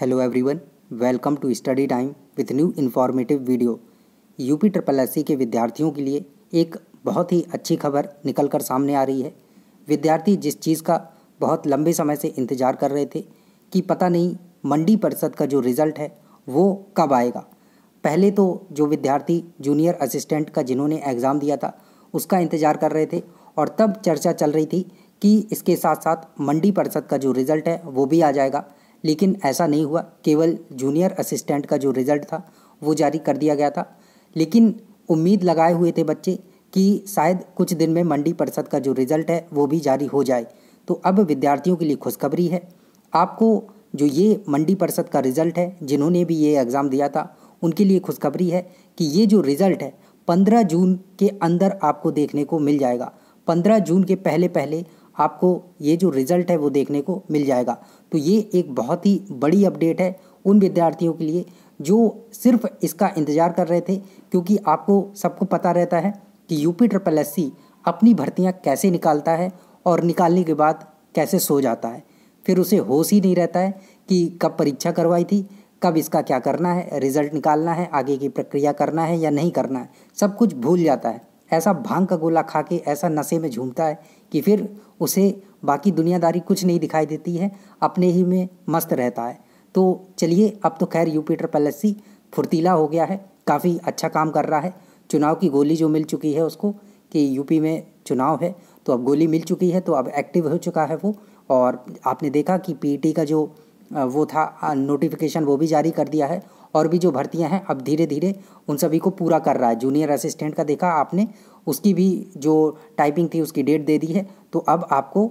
hello everyone welcome to study time with new informative video UP triple S के विद्यार्थियों के लिए एक बहुत ही अच्छी खबर निकल कर सामने आ रही है विद्यार्थी जिस चीज़ का बहुत लंबे समय से इंतज़ार कर रहे थे कि पता नहीं मंडी परिषद का जो रिज़ल्ट है वो कब आएगा पहले तो जो विद्यार्थी जूनियर असिस्टेंट का जिन्होंने एग्ज़ाम दिया था उसका इंतज़ार कर रहे थे और तब चर्चा चल रही थी कि इसके साथ साथ मंडी परिषद का जो रिज़ल्ट है वो भी आ जाएगा लेकिन ऐसा नहीं हुआ केवल जूनियर असिस्टेंट का जो रिज़ल्ट था वो जारी कर दिया गया था लेकिन उम्मीद लगाए हुए थे बच्चे कि शायद कुछ दिन में मंडी परिषद का जो रिज़ल्ट है वो भी जारी हो जाए तो अब विद्यार्थियों के लिए खुशखबरी है आपको जो ये मंडी परिषद का रिज़ल्ट है जिन्होंने भी ये एग्ज़ाम दिया था उनके लिए खुशखबरी है कि ये जो रिज़ल्ट है पंद्रह जून के अंदर आपको देखने को मिल जाएगा पंद्रह जून के पहले पहले आपको ये जो रिज़ल्ट है वो देखने को मिल जाएगा तो ये एक बहुत ही बड़ी अपडेट है उन विद्यार्थियों के लिए जो सिर्फ इसका इंतज़ार कर रहे थे क्योंकि आपको सबको पता रहता है कि यूपी ट्रिपल एस अपनी भर्तियाँ कैसे निकालता है और निकालने के बाद कैसे सो जाता है फिर उसे होश ही नहीं रहता है कि कब परीक्षा करवाई थी कब इसका क्या करना है रिज़ल्ट निकालना है आगे की प्रक्रिया करना है या नहीं करना है सब कुछ भूल जाता है ऐसा भांग का गोला खा के ऐसा नशे में झूमता है कि फिर उसे बाकी दुनियादारी कुछ नहीं दिखाई देती है अपने ही में मस्त रहता है तो चलिए अब तो खैर यूपीटर पलस्सी फुर्तीला हो गया है काफ़ी अच्छा काम कर रहा है चुनाव की गोली जो मिल चुकी है उसको कि यूपी में चुनाव है तो अब गोली मिल चुकी है तो अब एक्टिव हो चुका है वो और आपने देखा कि पीटी का जो वो था नोटिफिकेशन वो भी जारी कर दिया है और भी जो भर्तियां हैं अब धीरे धीरे उन सभी को पूरा कर रहा है जूनियर असिस्टेंट का देखा आपने उसकी भी जो टाइपिंग थी उसकी डेट दे दी है तो अब आपको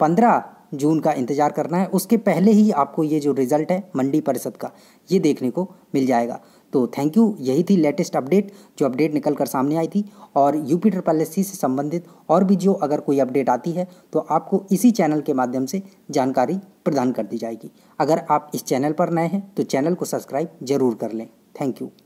पंद्रह जून का इंतज़ार करना है उसके पहले ही आपको ये जो रिज़ल्ट है मंडी परिषद का ये देखने को मिल जाएगा तो थैंक यू यही थी लेटेस्ट अपडेट जो अपडेट निकल कर सामने आई थी और यूपी ट्रिपल एस से संबंधित और भी जो अगर कोई अपडेट आती है तो आपको इसी चैनल के माध्यम से जानकारी प्रदान कर दी जाएगी अगर आप इस चैनल पर नए हैं तो चैनल को सब्सक्राइब जरूर कर लें थैंक यू